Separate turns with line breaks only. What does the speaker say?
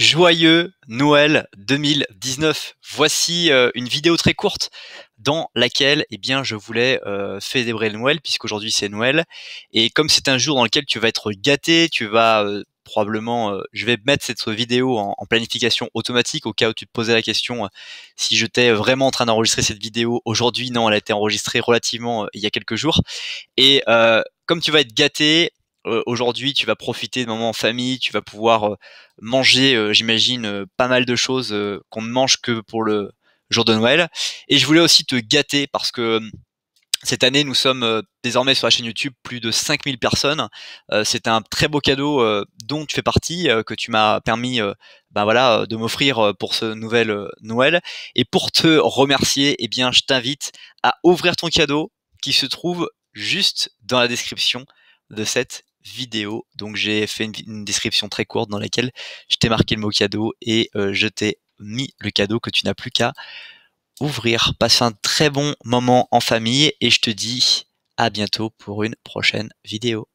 Joyeux Noël 2019. Voici euh, une vidéo très courte dans laquelle eh bien, je voulais euh, célébrer le Noël, puisqu'aujourd'hui c'est Noël. Et comme c'est un jour dans lequel tu vas être gâté, tu vas euh, probablement, euh, je vais mettre cette vidéo en, planification automatique au cas où tu te posais la question si j'étais vraiment en train d'enregistrer cette vidéo aujourd'hui. Non, elle a été enregistrée relativement il y a quelques jours. Et comme tu vas être gâté, aujourd'hui, tu vas profiter de moments en famille, tu vas pouvoir manger, j'imagine, pas mal de choses qu'on ne mange que pour le jour de Noël. Et je voulais aussi te gâter parce que cette année, nous sommes désormais sur la chaîne YouTube plus de 5000 personnes. c'est un très beau cadeau dont tu fais partie, que tu m'as permis ben voilà, de m'offrir pour ce nouvel Noël. Et pour te remercier, eh bien, je t'invite à ouvrir ton cadeau qui se trouve juste dans la description de cette vidéo. Donc j'ai fait une, description très courte dans laquelle je t'ai marqué le mot cadeau et euh, je t'ai mis le cadeau que tu n'as plus qu'à ouvrir. Passe un très bon moment en famille et je te dis à bientôt pour une prochaine vidéo.